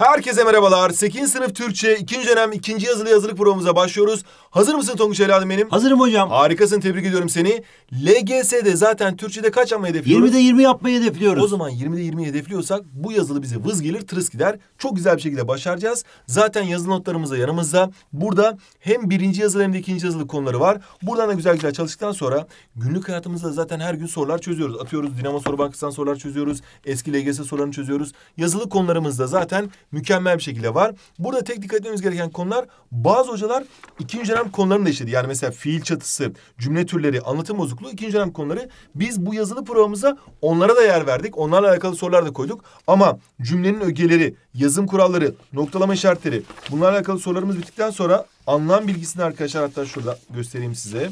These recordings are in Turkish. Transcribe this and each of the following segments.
Herkese merhabalar. 8. sınıf Türkçe 2. dönem 2. yazılı yazılık programımıza başlıyoruz. Hazır mısın Tonguç evladım benim? Hazırım hocam. Harikasın tebrik ediyorum seni. LGS'de zaten Türkçe'de kaç yapmayı hedefliyoruz? 20'de 20 yapmayı hedefliyoruz. O zaman 20'de 20 hedefliyorsak bu yazılı bize vız gelir tırıs gider. Çok güzel bir şekilde başaracağız. Zaten yazılı notlarımız da yanımızda. Burada hem birinci yazılı hem de ikinci yazılı konuları var. Buradan da güzel güzel çalıştıktan sonra günlük hayatımızda zaten her gün sorular çözüyoruz. Atıyoruz Dinamo Soru Bankası'ndan sorular çözüyoruz. Eski LGS sorularını çözüyoruz. Yazılı konularımızda zaten mükemmel bir şekilde var. Burada tek dikkat etmemiz gereken konular bazı hocalar ikinci dönem konularını da işledi. Yani mesela fiil çatısı, cümle türleri, anlatım bozukluğu ikinci dönem konuları. Biz bu yazılı programımıza onlara da yer verdik. Onlarla alakalı sorular da koyduk. Ama cümlenin ögeleri, yazım kuralları, noktalama işaretleri bunlarla alakalı sorularımız bittikten sonra anlam bilgisini arkadaşlar hatta şurada göstereyim size.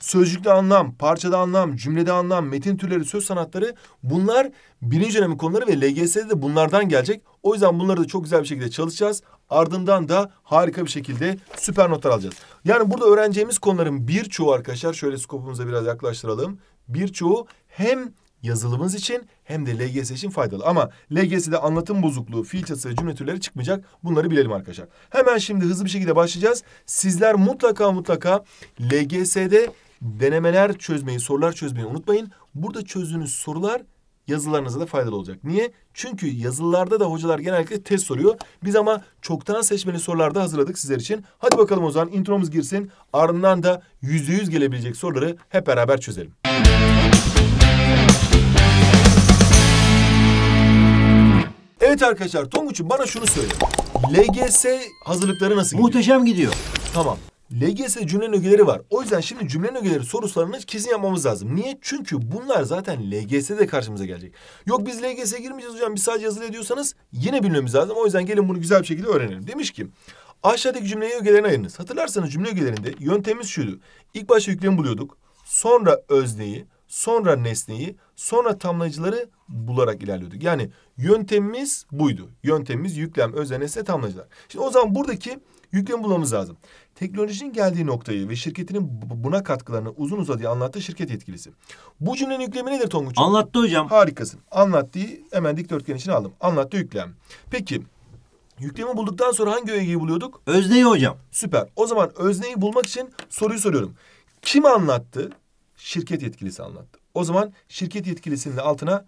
Sözcükte anlam, parçada anlam, cümlede anlam, metin türleri, söz sanatları bunlar birinci dönemin konuları ve LGS'de de bunlardan gelecek. O yüzden bunları da çok güzel bir şekilde çalışacağız. Ardından da harika bir şekilde süper notlar alacağız. Yani burada öğreneceğimiz konuların birçoğu arkadaşlar şöyle skopumuza biraz yaklaştıralım. Birçoğu hem yazılımınız için hem de LGS için faydalı. Ama LGS'de anlatım bozukluğu, fiil çatısı, cümle türleri çıkmayacak. Bunları bilelim arkadaşlar. Hemen şimdi hızlı bir şekilde başlayacağız. Sizler mutlaka mutlaka LGS'de denemeler çözmeyi, sorular çözmeyi unutmayın. Burada çözdüğünüz sorular yazılarınıza da faydalı olacak. Niye? Çünkü yazılarda da hocalar genellikle test soruyor. Biz ama çoktan seçmeli sorularda hazırladık sizler için. Hadi bakalım o zaman intromuz girsin. Ardından da yüzde yüz gelebilecek soruları hep beraber çözelim. Evet arkadaşlar Tonguç'um bana şunu söyle. LGS hazırlıkları nasıl gidiyor? Muhteşem gidiyor. Tamam. LGS cümle ögeleri var. O yüzden şimdi cümle ögeleri sorularını kesin yapmamız lazım. Niye? Çünkü bunlar zaten LGS'de karşımıza gelecek. Yok biz LGS'ye girmeyeceğiz hocam biz sadece yazılı ediyorsanız yine bilmemiz lazım. O yüzden gelin bunu güzel bir şekilde öğrenelim. Demiş ki aşağıdaki cümleyi ögelerini ayırınız. Hatırlarsanız cümle ögelerinde yöntemimiz şuydu. İlk başta yüklemi buluyorduk. Sonra özneyi, sonra nesneyi, sonra tamlayıcıları bularak ilerliyorduk. Yani yöntemimiz buydu. Yöntemimiz yüklem, özne, nesne, tamlayıcılar. Şimdi o zaman buradaki yüklemi bulmamız lazım teknolojinin geldiği noktayı ve şirketinin buna katkılarını uzun uzadıya anlattı şirket yetkilisi. Bu cümlenin yüklemi nedir Tonguç'um? Anlattı hocam. Harikasın. Anlattığı hemen dikdörtgen için aldım. Anlattı yüklem. Peki Yüklemi bulduktan sonra hangi ögeyi buluyorduk? Özneyi hocam. Süper. O zaman özneyi bulmak için soruyu soruyorum. Kim anlattı? Şirket yetkilisi anlattı. O zaman şirket yetkilisinin altına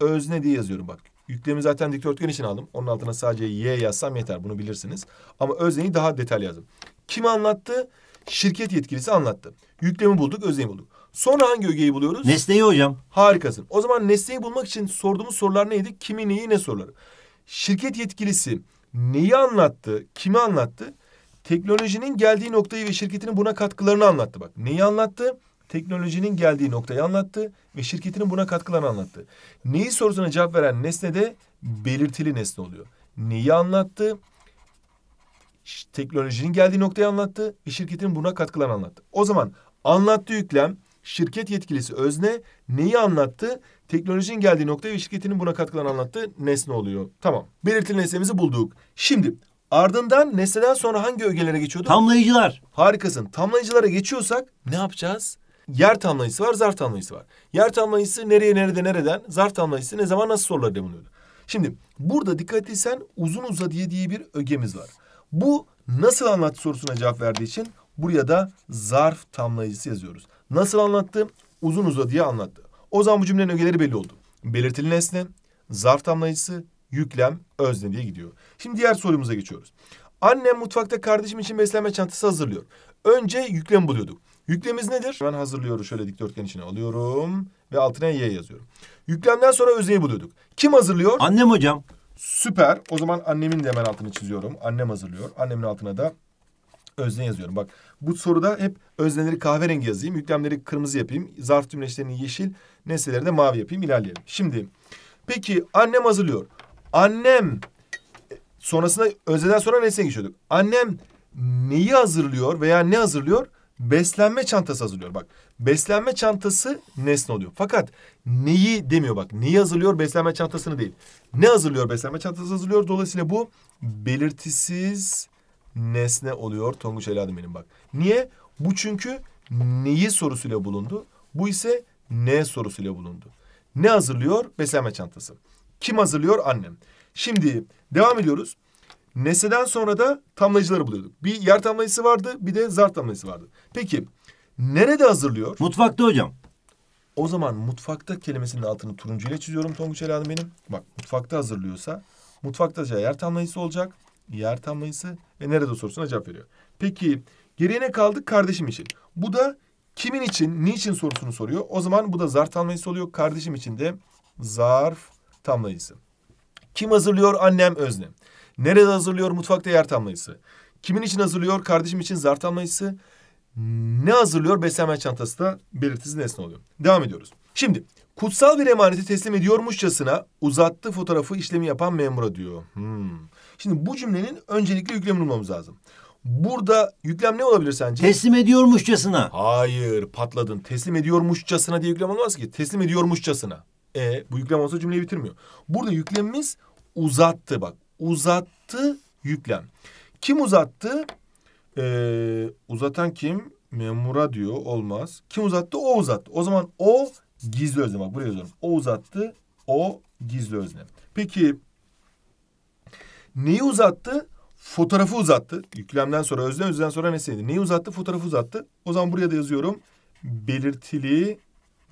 özne diye yazıyorum bak. Yüklemi zaten dikdörtgen için aldım. Onun altına sadece Y yazsam yeter. Bunu bilirsiniz. Ama özneyi daha detaylı yazdım. Kim anlattı? Şirket yetkilisi anlattı. Yüklemi bulduk, özneyi bulduk. Sonra hangi ögeyi buluyoruz? Nesneyi hocam. Harikasın. O zaman nesneyi bulmak için sorduğumuz sorular neydi? Kimi, neyi, ne soruları? Şirket yetkilisi neyi anlattı, kimi anlattı? Teknolojinin geldiği noktayı ve şirketinin buna katkılarını anlattı bak. Neyi anlattı? Teknolojinin geldiği noktayı anlattı ve şirketinin buna katkılarını anlattı. Neyi sorusuna cevap veren nesne de belirtili nesne oluyor. Neyi anlattı? teknolojinin geldiği noktayı anlattı ve şirketin buna katkılarını anlattı. O zaman anlattığı yüklem şirket yetkilisi özne neyi anlattı? Teknolojinin geldiği noktayı ve şirketinin buna katkılarını anlattı nesne oluyor. Tamam. Belirtili nesnemizi bulduk. Şimdi ardından nesneden sonra hangi ögelere geçiyorduk? Tamlayıcılar. Harikasın. Tamlayıcılara geçiyorsak ne yapacağız? Yer tamlayısı var, zarf tamlayısı var. Yer tamlayısı nereye, nerede, nereden? Zarf tamlayısı ne zaman, nasıl sorular demiliyordu. Şimdi burada dikkat etsen uzun uza diye diye bir ögemiz var. Bu nasıl anlattı sorusuna cevap verdiği için buraya da zarf tamlayıcısı yazıyoruz. Nasıl anlattı? Uzun uzadıya anlattı. O zaman bu cümlenin ögeleri belli oldu. Belirtili nesne, zarf tamlayıcısı, yüklem, özne diye gidiyor. Şimdi diğer sorumuza geçiyoruz. Annem mutfakta kardeşim için beslenme çantası hazırlıyor. Önce yüklem buluyorduk. Yüklemimiz nedir? Ben hazırlıyorum. Şöyle dikdörtgen içine alıyorum ve altına Y yazıyorum. Yüklemden sonra özneyi buluyorduk. Kim hazırlıyor? Annem hocam. Süper. O zaman annemin de hemen altını çiziyorum. Annem hazırlıyor. Annemin altına da özne yazıyorum. Bak bu soruda hep özneleri kahverengi yazayım. Yüklemleri kırmızı yapayım. Zarf cümleçlerini yeşil. Nesneleri de mavi yapayım. İlerleyelim. Şimdi peki annem hazırlıyor. Annem sonrasında özneden sonra nesne geçiyorduk. Annem neyi hazırlıyor veya ne hazırlıyor? beslenme çantası hazırlıyor. Bak beslenme çantası nesne oluyor. Fakat neyi demiyor bak. Neyi hazırlıyor beslenme çantasını değil. Ne hazırlıyor beslenme çantası hazırlıyor. Dolayısıyla bu belirtisiz nesne oluyor Tonguç Eladım benim bak. Niye? Bu çünkü neyi sorusuyla bulundu. Bu ise ne sorusuyla bulundu. Ne hazırlıyor? Beslenme çantası. Kim hazırlıyor? Annem. Şimdi devam ediyoruz. Nesneden sonra da tamlayıcıları buluyorduk. Bir yer tamlayıcısı vardı bir de zar tamlayıcısı vardı. Peki nerede hazırlıyor? Mutfakta hocam. O zaman mutfakta kelimesinin altını turuncu ile çiziyorum Tonguç Elhan'ım benim. Bak mutfakta hazırlıyorsa mutfakta yer tamlayıcısı olacak. Yer tamlayıcısı ve nerede sorusuna cevap veriyor. Peki geriye ne kaldı? Kardeşim için. Bu da kimin için, niçin sorusunu soruyor. O zaman bu da zarf tamlayıcısı oluyor. Kardeşim için de zarf tamlayıcısı. Kim hazırlıyor? Annem Özlem. Nerede hazırlıyor? Mutfakta yer tam Kimin için hazırlıyor? Kardeşim için zartan mayısı. Ne hazırlıyor? Beslenme çantası da belirtisi nesne oluyor. Devam ediyoruz. Şimdi kutsal bir emaneti teslim ediyormuşçasına uzattı fotoğrafı işlemi yapan memura diyor. Hmm. Şimdi bu cümlenin öncelikli yüklemini bulmamız lazım. Burada yüklem ne olabilir sence? Teslim ediyormuşçasına. Hayır patladın. Teslim ediyormuşçasına diye yüklem olmaz ki. Teslim ediyormuşçasına. E bu yüklem olsa cümleyi bitirmiyor. Burada yüklemimiz uzattı bak uzattı yüklem. Kim uzattı? Ee, uzatan kim? Memura diyor olmaz. Kim uzattı? O uzattı. O zaman o gizli özne. Bak buraya yazıyorum. O uzattı. O gizli özne. Peki neyi uzattı? Fotoğrafı uzattı. Yüklemden sonra özne, özden sonra nesneydi. Neyi uzattı? Fotoğrafı uzattı. O zaman buraya da yazıyorum. Belirtili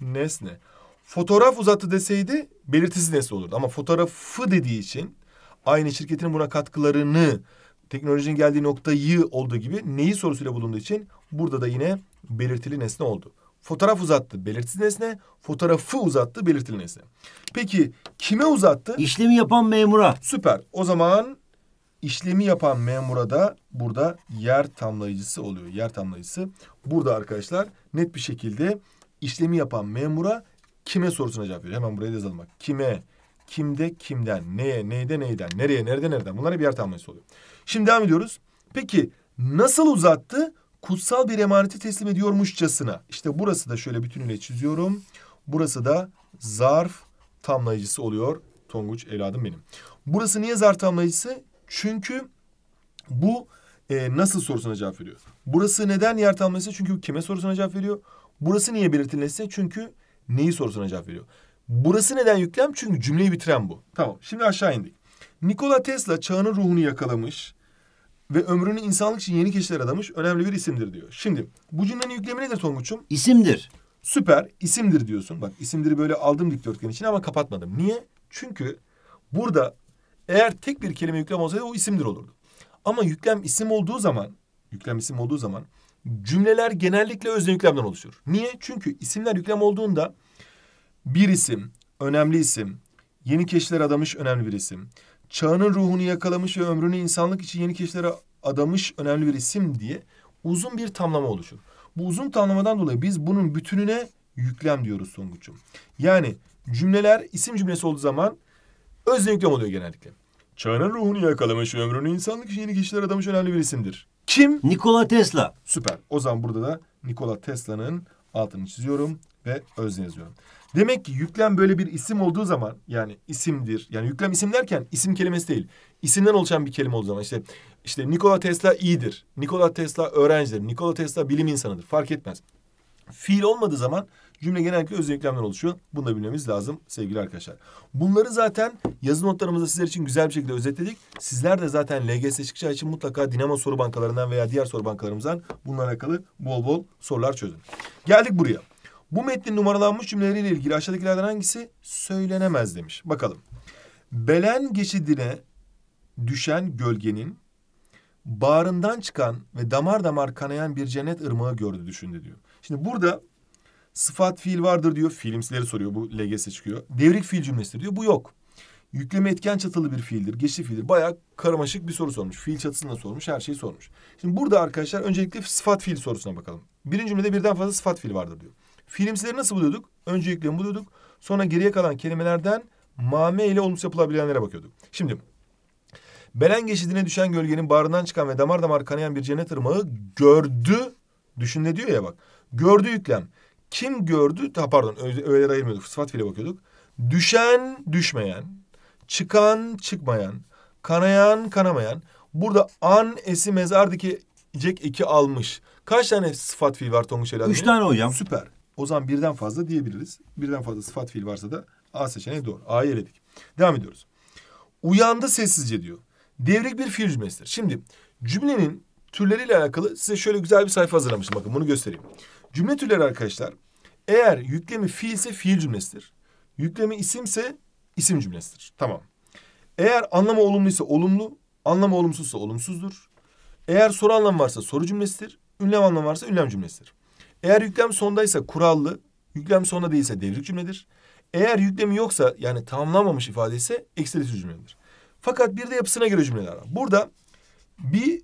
nesne. Fotoğraf uzattı deseydi belirtisi nesne olurdu. Ama fotoğrafı dediği için aynı şirketin buna katkılarını, teknolojinin geldiği noktayı olduğu gibi neyi sorusuyla bulunduğu için burada da yine belirtili nesne oldu. Fotoğraf uzattı belirtili nesne, fotoğrafı uzattı belirtili nesne. Peki kime uzattı? İşlemi yapan memura. Süper. O zaman işlemi yapan memura da burada yer tamlayıcısı oluyor. Yer tamlayıcısı. Burada arkadaşlar net bir şekilde işlemi yapan memura kime sorusuna cevap veriyor. Hemen buraya da yazalım bak. Kime Kimde kimden, neye, neyde neyden, nereye, nerede nereden bunlar bir yer tamlayısı oluyor. Şimdi devam ediyoruz. Peki nasıl uzattı? Kutsal bir emaneti teslim ediyormuşçasına. İşte burası da şöyle bütünüyle çiziyorum. Burası da zarf tamlayıcısı oluyor. Tonguç evladım benim. Burası niye zarf tamlayıcısı? Çünkü bu e, nasıl sorusuna cevap veriyor. Burası neden yer tamlayıcısı? Çünkü kime sorusuna cevap veriyor. Burası niye belirtilmesi? Çünkü neyi sorusuna cevap veriyor. Burası neden yüklem? Çünkü cümleyi bitiren bu. Tamam şimdi aşağı indik. Nikola Tesla çağının ruhunu yakalamış ve ömrünü insanlık için yeni keşifler adamış önemli bir isimdir diyor. Şimdi bu cümlenin yüklemi nedir Tonguç'um? İsimdir. Süper isimdir diyorsun. Bak isimdir'i böyle aldım dikdörtgen için ama kapatmadım. Niye? Çünkü burada eğer tek bir kelime yüklem olsaydı o isimdir olurdu. Ama yüklem isim olduğu zaman, yüklem isim olduğu zaman cümleler genellikle özne yüklemden oluşur. Niye? Çünkü isimler yüklem olduğunda bir isim, önemli isim, yeni keşifler adamış önemli bir isim. Çağının ruhunu yakalamış ve ömrünü insanlık için yeni keşiflere adamış önemli bir isim diye uzun bir tamlama oluşur. Bu uzun tamlamadan dolayı biz bunun bütününe yüklem diyoruz Songuç'um. Yani cümleler isim cümlesi olduğu zaman özne yüklem oluyor genellikle. Çağının ruhunu yakalamış ve ömrünü insanlık için yeni kişiler adamış önemli bir isimdir. Kim? Nikola Tesla. Süper. O zaman burada da Nikola Tesla'nın altını çiziyorum ve özne yazıyorum. Demek ki yüklem böyle bir isim olduğu zaman yani isimdir. Yani yüklem isim derken isim kelimesi değil. İsimden oluşan bir kelime olduğu zaman işte işte Nikola Tesla iyidir. Nikola Tesla öğrencidir. Nikola Tesla bilim insanıdır. Fark etmez. Fiil olmadığı zaman cümle genellikle öz denklemden oluşuyor. Bunu da bilmemiz lazım sevgili arkadaşlar. Bunları zaten yazı notlarımızda sizler için güzel bir şekilde özetledik. Sizler de zaten LGS çıkacağı için mutlaka Dinamo soru bankalarından veya diğer soru bankalarımızdan bununla alakalı bol bol sorular çözün. Geldik buraya. Bu metnin numaralanmış cümleleriyle ilgili aşağıdakilerden hangisi söylenemez demiş. Bakalım. Belen geçidine düşen gölgenin bağrından çıkan ve damar damar kanayan bir cennet ırmağı gördü düşündü diyor. Şimdi burada sıfat fiil vardır diyor. Fiilimsileri soruyor bu LGS çıkıyor. Devrik fiil cümlesidir diyor. Bu yok. Yükleme etken çatılı bir fiildir. Geçti fiildir. Baya karmaşık bir soru sormuş. Fiil çatısını da sormuş. Her şeyi sormuş. Şimdi burada arkadaşlar öncelikle sıfat fiil sorusuna bakalım. Birinci cümlede birden fazla sıfat fiil vardır diyor. Fiilimsileri nasıl buluyorduk? Öncelikle buluyorduk. Sonra geriye kalan kelimelerden mame ile olumsuz yapılabilenlere bakıyorduk. Şimdi Belen geçidine düşen gölgenin bağrından çıkan ve damar damar kanayan bir cennet ırmağı gördü. Düşün ne diyor ya bak. Gördü yüklem. Kim gördü? Ha, pardon öyle ayırmıyorduk. Sıfat fiile bakıyorduk. Düşen düşmeyen, çıkan çıkmayan, kanayan kanamayan. Burada an esi mezar dikecek iki almış. Kaç tane sıfat fiil var Tonguç Üç tane hocam. Süper. O zaman birden fazla diyebiliriz. Birden fazla sıfat fiil varsa da A seçeneği doğru. A'yı eledik. Devam ediyoruz. Uyandı sessizce diyor. Devrik bir fiil cümlesidir. Şimdi cümlenin türleriyle alakalı size şöyle güzel bir sayfa hazırlamışım. Bakın bunu göstereyim. Cümle türleri arkadaşlar. Eğer yüklemi fiil ise fiil cümlesidir. Yüklemi isimse isim cümlesidir. Tamam. Eğer anlamı olumlu ise olumlu, anlamı olumsuzsa olumsuzdur. Eğer soru anlamı varsa soru cümlesidir. Ünlem anlamı varsa ünlem cümlesidir. Eğer yüklem sondaysa kurallı, yüklem sonda değilse devrik cümledir. Eğer yüklemi yoksa yani tamamlanmamış ifade ise eksilesiz cümledir. Fakat bir de yapısına göre cümleler var. Burada bir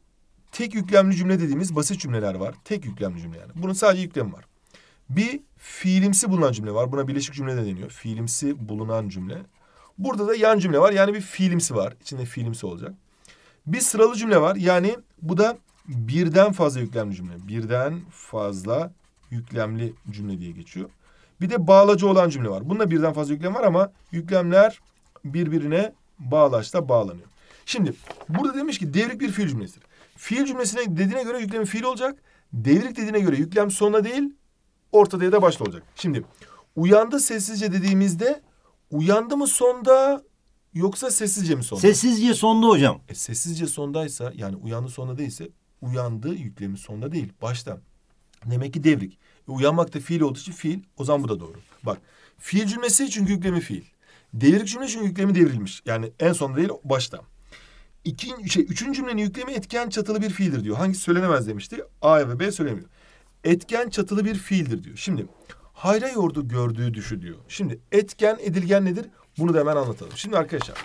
tek yüklemli cümle dediğimiz basit cümleler var. Tek yüklemli cümle yani. Bunun sadece yüklemi var. Bir fiilimsi bulunan cümle var. Buna birleşik cümle de deniyor. Fiilimsi bulunan cümle. Burada da yan cümle var. Yani bir fiilimsi var. İçinde fiilimsi olacak. Bir sıralı cümle var. Yani bu da birden fazla yüklemli cümle. Birden fazla yüklemli cümle diye geçiyor. Bir de bağlacı olan cümle var. Bunda birden fazla yüklem var ama yüklemler birbirine bağlaçla bağlanıyor. Şimdi burada demiş ki devrik bir fiil cümlesidir. Fiil cümlesine dediğine göre yüklem fiil olacak. Devrik dediğine göre yüklem sonuna değil ortada ya da başta olacak. Şimdi uyandı sessizce dediğimizde uyandı mı sonda yoksa sessizce mi sonda? Sessizce sonda hocam. E, sessizce sondaysa yani uyandı sonda değilse uyandı yüklemi sonda değil başta. Demek ki devrik. E, uyanmak da fiil olduğu için fiil. O zaman bu da doğru. Bak fiil cümlesi çünkü yüklemi fiil. Devrik cümle çünkü yüklemi devrilmiş. Yani en son değil başta. İki, şey, üçüncü cümlenin yüklemi etken çatılı bir fiildir diyor. Hangisi söylenemez demişti. A ve B söylemiyor. Etken çatılı bir fiildir diyor. Şimdi hayra yordu gördüğü düşü diyor. Şimdi etken edilgen nedir? Bunu da hemen anlatalım. Şimdi arkadaşlar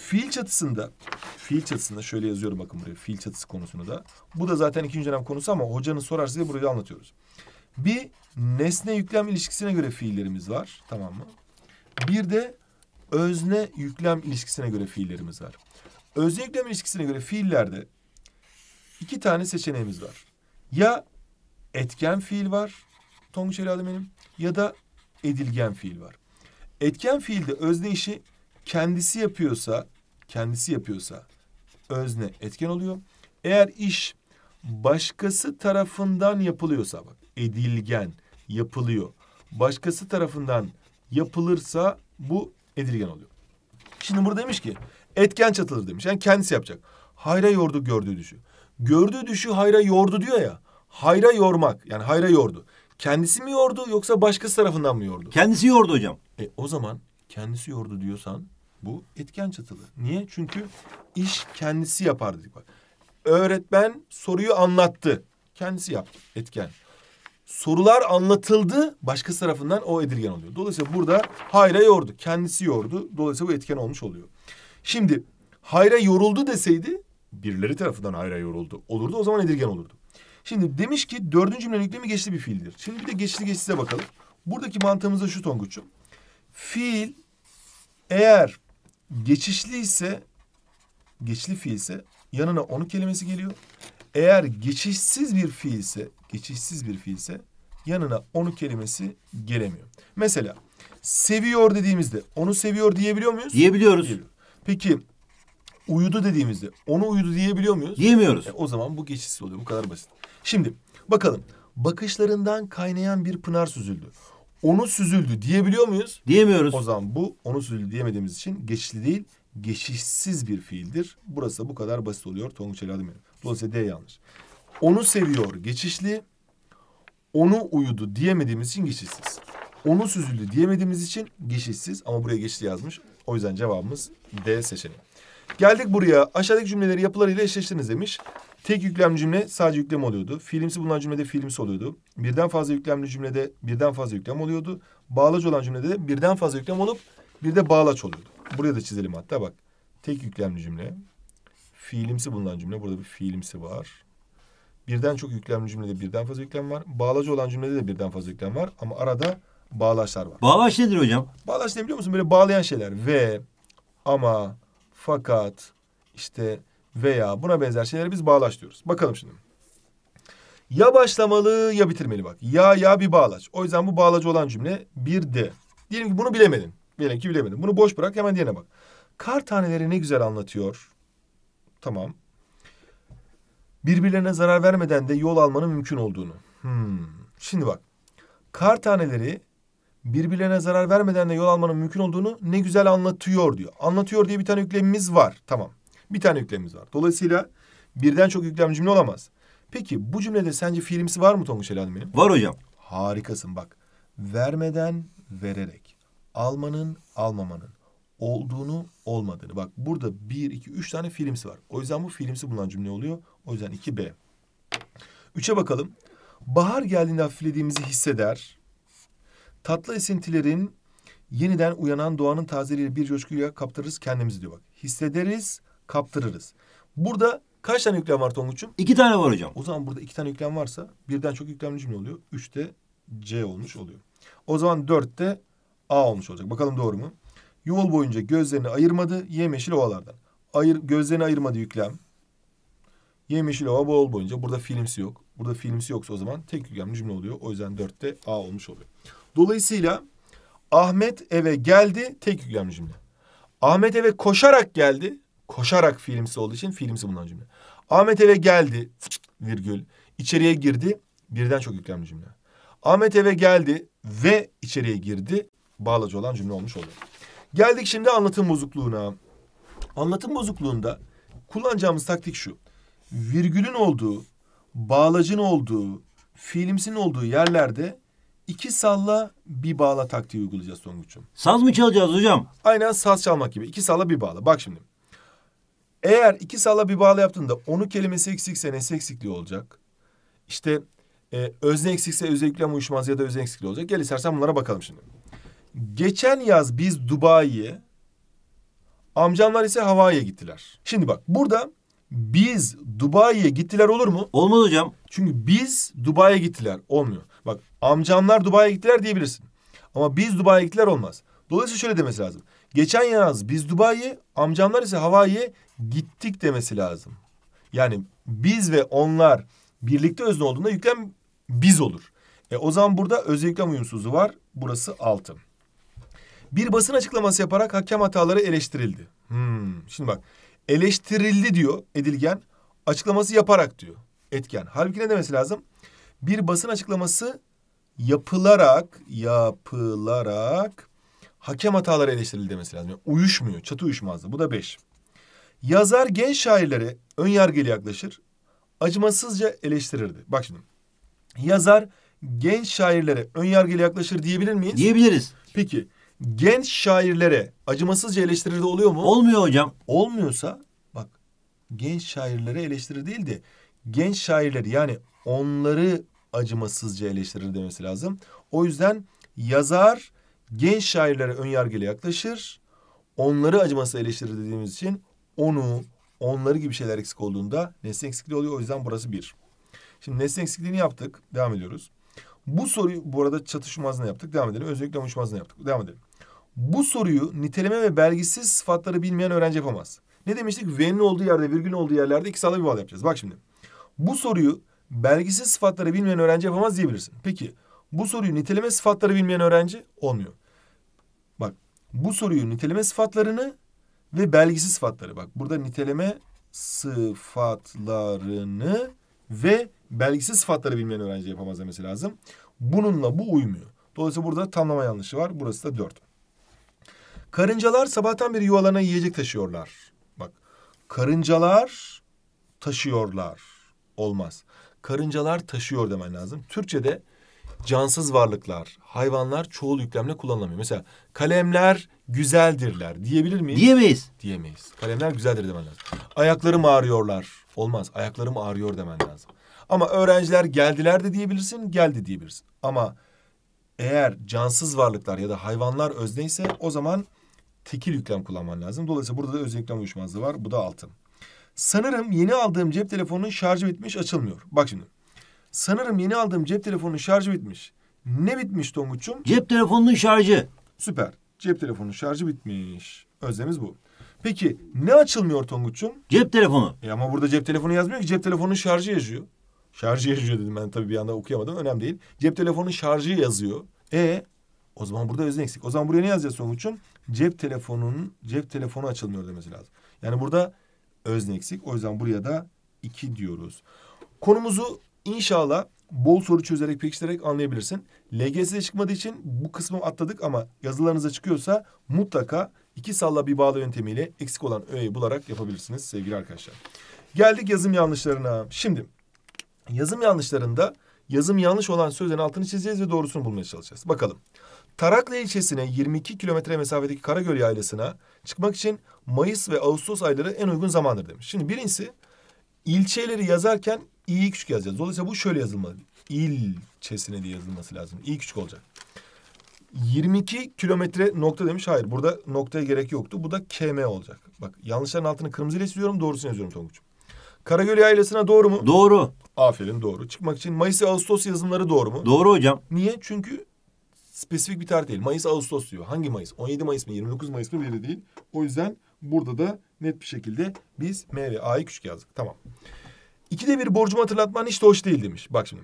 Fiil çatısında, fiil çatısında şöyle yazıyorum bakın buraya fiil çatısı konusunu da. Bu da zaten ikinci dönem konusu ama hocanın sorarsa diye burayı anlatıyoruz. Bir nesne yüklem ilişkisine göre fiillerimiz var tamam mı? Bir de özne yüklem ilişkisine göre fiillerimiz var. Özne yüklem ilişkisine göre fiillerde iki tane seçeneğimiz var. Ya etken fiil var Tonguç Elade benim ya da edilgen fiil var. Etken fiilde özne işi kendisi yapıyorsa, kendisi yapıyorsa özne etken oluyor. Eğer iş başkası tarafından yapılıyorsa bak edilgen yapılıyor. Başkası tarafından yapılırsa bu edilgen oluyor. Şimdi burada demiş ki etken çatılır demiş. Yani kendisi yapacak. Hayra yordu gördüğü düşü. Gördüğü düşü hayra yordu diyor ya. Hayra yormak yani hayra yordu. Kendisi mi yordu yoksa başkası tarafından mı yordu? Kendisi yordu hocam. E o zaman kendisi yordu diyorsan bu etken çatılı. Niye? Çünkü iş kendisi yapar dedik bak. Öğretmen soruyu anlattı. Kendisi yaptı. Etken. Sorular anlatıldı. başka tarafından o edilgen oluyor. Dolayısıyla burada hayra yordu. Kendisi yordu. Dolayısıyla bu etken olmuş oluyor. Şimdi hayra yoruldu deseydi birileri tarafından hayra yoruldu. Olurdu o zaman edilgen olurdu. Şimdi demiş ki dördüncü cümlenin yüklemi geçti bir fiildir. Şimdi bir de geçti geçsize bakalım. Buradaki mantığımız da şu Tonguç'um. Fiil eğer Geçişli ise geçli fiilse yanına onu kelimesi geliyor. Eğer geçişsiz bir fiilse, geçişsiz bir fiilse yanına onu kelimesi gelemiyor. Mesela seviyor dediğimizde onu seviyor diyebiliyor muyuz? Diyebiliyoruz. Peki uyudu dediğimizde onu uyudu diyebiliyor muyuz? Diyemiyoruz. E, o zaman bu geçişsiz oluyor. Bu kadar basit. Şimdi bakalım. Bakışlarından kaynayan bir pınar süzüldü onu süzüldü diyebiliyor muyuz? Diyemiyoruz. O zaman bu onu süzüldü diyemediğimiz için geçişli değil geçişsiz bir fiildir. Burası da bu kadar basit oluyor Tonguç Ali Adımeyev. Dolayısıyla D yanlış. Onu seviyor geçişli. Onu uyudu diyemediğimiz için geçişsiz. Onu süzüldü diyemediğimiz için geçişsiz ama buraya geçişli yazmış. O yüzden cevabımız D seçeneği. Geldik buraya aşağıdaki cümleleri yapılarıyla eşleştiniz demiş. Tek yüklem cümle sadece yüklem oluyordu. Fiilimsi bulunan cümlede fiilimsi oluyordu. Birden fazla yüklemli cümlede birden fazla yüklem oluyordu. Bağlaç olan cümlede de birden fazla yüklem olup bir de bağlaç oluyordu. Buraya da çizelim hatta bak. Tek yüklemli cümle. Fiilimsi bulunan cümle. Burada bir fiilimsi var. Birden çok yüklemli cümlede birden fazla yüklem var. Bağlacı olan cümlede de birden fazla yüklem var. Ama arada bağlaçlar var. Bağlaç nedir hocam? Bağlaç ne biliyor musun? Böyle bağlayan şeyler. Ve, ama, fakat, işte veya buna benzer şeyleri biz bağlaç diyoruz. Bakalım şimdi. Ya başlamalı ya bitirmeli bak. Ya ya bir bağlaç. O yüzden bu bağlacı olan cümle bir de. Diyelim ki bunu bilemedin. Diyelim ki bilemedin. Bunu boş bırak hemen diğerine bak. Kar taneleri ne güzel anlatıyor. Tamam. Birbirlerine zarar vermeden de yol almanın mümkün olduğunu. Hmm. Şimdi bak. Kar taneleri birbirlerine zarar vermeden de yol almanın mümkün olduğunu ne güzel anlatıyor diyor. Anlatıyor diye bir tane yüklemimiz var. Tamam. Bir tane yüklemimiz var. Dolayısıyla birden çok yüklem cümle olamaz. Peki bu cümlede sence fiilimsi var mı Tonguç Elhan benim? Var hocam. Harikasın bak. Vermeden vererek. Almanın almamanın. Olduğunu olmadığını. Bak burada bir, iki, üç tane fiilimsi var. O yüzden bu fiilimsi bulunan cümle oluyor. O yüzden iki B. Üçe bakalım. Bahar geldiğinde hafiflediğimizi hisseder. Tatlı esintilerin yeniden uyanan doğanın tazeliğiyle bir coşkuyla kaptırırız kendimizi diyor bak. Hissederiz kaptırırız. Burada kaç tane yüklem var Tonguç'um? İki tane var hocam. O zaman burada iki tane yüklem varsa birden çok yüklemli cümle oluyor. Üçte C olmuş oluyor. O zaman dörtte A olmuş olacak. Bakalım doğru mu? Yol boyunca gözlerini ayırmadı yemyeşil ovalardan. Ayır, gözlerini ayırmadı yüklem. Yemyeşil ova yol boyunca. Burada filmsi yok. Burada filmsi yoksa o zaman tek yüklem cümle oluyor. O yüzden dörtte A olmuş oluyor. Dolayısıyla Ahmet eve geldi tek yüklem cümle. Ahmet eve koşarak geldi Koşarak filmsi olduğu için filmsi bulunan cümle. Ahmet eve geldi virgül. içeriye girdi. Birden çok yüklemli cümle. Ahmet eve geldi ve içeriye girdi. Bağlacı olan cümle olmuş oldu. Geldik şimdi anlatım bozukluğuna. Anlatım bozukluğunda kullanacağımız taktik şu. Virgülün olduğu, bağlacın olduğu, filmsin olduğu yerlerde iki salla bir bağla taktiği uygulayacağız Songuç'um. Saz mı çalacağız hocam? Aynen saz çalmak gibi. İki salla bir bağla. Bak şimdi. Eğer iki sala bir bağlı yaptığında onu kelimesi eksikse nesi eksikliği olacak? İşte e, özne eksikse özne yüklem uyuşmaz ya da özne eksikliği olacak. Gel istersen bunlara bakalım şimdi. Geçen yaz biz Dubai'ye, amcamlar ise Hawaii'ye gittiler. Şimdi bak burada biz Dubai'ye gittiler olur mu? Olmaz hocam. Çünkü biz Dubai'ye gittiler olmuyor. Bak amcamlar Dubai'ye gittiler diyebilirsin. Ama biz Dubai'ye gittiler olmaz. Dolayısıyla şöyle demesi lazım. Geçen yaz biz Dubai'ye, amcamlar ise Hawaii'ye gittik demesi lazım. Yani biz ve onlar birlikte özne olduğunda yüklem biz olur. E, o zaman burada öz yüklem uyumsuzluğu var. Burası altı. Bir basın açıklaması yaparak hakem hataları eleştirildi. Hmm, şimdi bak eleştirildi diyor edilgen açıklaması yaparak diyor etken. Halbuki ne demesi lazım? Bir basın açıklaması yapılarak yapılarak Hakem hataları eleştirildi demesi lazım. Yani uyuşmuyor, çatı uyuşmazdı. Bu da beş. Yazar genç şairlere ön yargılı yaklaşır, acımasızca eleştirirdi. Bak şimdi. Yazar genç şairlere ön yargılı yaklaşır diyebilir miyiz? Diyebiliriz. Peki genç şairlere acımasızca eleştirir oluyor mu? Olmuyor hocam. Olmuyorsa bak genç şairlere eleştirir değil de genç şairleri yani onları acımasızca eleştirir demesi lazım. O yüzden yazar genç şairlere ön yargıyla yaklaşır. Onları acımasız eleştirir dediğimiz için onu, onları gibi şeyler eksik olduğunda nesne eksikliği oluyor. O yüzden burası bir. Şimdi nesne eksikliğini yaptık. Devam ediyoruz. Bu soruyu bu arada çatışmazına yaptık. Devam edelim. Özellikle uçmazına yaptık. Devam edelim. Bu soruyu niteleme ve belgisiz sıfatları bilmeyen öğrenci yapamaz. Ne demiştik? V'nin olduğu yerde, virgülün olduğu yerlerde iki sağda bir bağlı yapacağız. Bak şimdi. Bu soruyu belgisiz sıfatları bilmeyen öğrenci yapamaz diyebilirsin. Peki bu soruyu niteleme sıfatları bilmeyen öğrenci olmuyor bu soruyu niteleme sıfatlarını ve belgisi sıfatları bak burada niteleme sıfatlarını ve belgisi sıfatları bilmeyen öğrenci yapamaz demesi lazım. Bununla bu uymuyor. Dolayısıyla burada tamlama yanlışı var. Burası da dört. Karıncalar sabahtan beri yuvalarına yiyecek taşıyorlar. Bak karıncalar taşıyorlar. Olmaz. Karıncalar taşıyor demen lazım. Türkçe'de cansız varlıklar, hayvanlar çoğul yüklemle kullanılamıyor. Mesela kalemler güzeldirler diyebilir miyiz? Diyemeyiz. Diyemeyiz. Kalemler güzeldir demen lazım. Ayaklarım ağrıyorlar. Olmaz. Ayaklarım ağrıyor demen lazım. Ama öğrenciler geldiler de diyebilirsin, geldi diyebilirsin. Ama eğer cansız varlıklar ya da hayvanlar özne ise o zaman tekil yüklem kullanman lazım. Dolayısıyla burada da öz yüklem uyuşmazlığı var. Bu da altın. Sanırım yeni aldığım cep telefonunun şarjı bitmiş açılmıyor. Bak şimdi Sanırım yeni aldığım cep telefonunun şarjı bitmiş. Ne bitmiş Tonguç'um? Cep telefonunun şarjı. Süper. Cep telefonunun şarjı bitmiş. Özlemiz bu. Peki ne açılmıyor Tonguç'um? Cep telefonu. E ama burada cep telefonu yazmıyor ki cep telefonunun şarjı yazıyor. Şarjı yazıyor dedim ben tabii bir anda okuyamadım önemli değil. Cep telefonunun şarjı yazıyor. E o zaman burada özne eksik. O zaman buraya ne yazacağız Tonguç'um? Cep telefonunun cep telefonu açılmıyor demesi lazım. Yani burada özne eksik. O yüzden buraya da iki diyoruz. Konumuzu İnşallah bol soru çözerek pekiştirerek anlayabilirsin. LGS'de çıkmadığı için bu kısmı atladık ama yazılarınıza çıkıyorsa mutlaka iki salla bir bağlı yöntemiyle eksik olan öğeyi bularak yapabilirsiniz sevgili arkadaşlar. Geldik yazım yanlışlarına. Şimdi yazım yanlışlarında yazım yanlış olan sözlerin altını çizeceğiz ve doğrusunu bulmaya çalışacağız. Bakalım. Taraklı ilçesine 22 kilometre mesafedeki Karagöl yaylasına çıkmak için Mayıs ve Ağustos ayları en uygun zamandır demiş. Şimdi birincisi ilçeleri yazarken İ küçük yazacağız. Dolayısıyla bu şöyle yazılmalı. İlçesine diye yazılması lazım. İ küçük olacak. 22 kilometre nokta demiş. Hayır burada noktaya gerek yoktu. Bu da KM olacak. Bak yanlışların altını kırmızı ile çiziyorum. Doğrusunu yazıyorum Tonguç'um. Karagöl Yaylası'na doğru mu? Doğru. Aferin doğru. Çıkmak için Mayıs Ağustos yazımları doğru mu? Doğru hocam. Niye? Çünkü spesifik bir tarih değil. Mayıs Ağustos diyor. Hangi Mayıs? 17 Mayıs mı? 29 Mayıs mı? Belli değil. O yüzden burada da net bir şekilde biz M ve A'yı küçük yazdık. Tamam. İkide bir borcumu hatırlatman hiç de hoş değil demiş. Bak şimdi.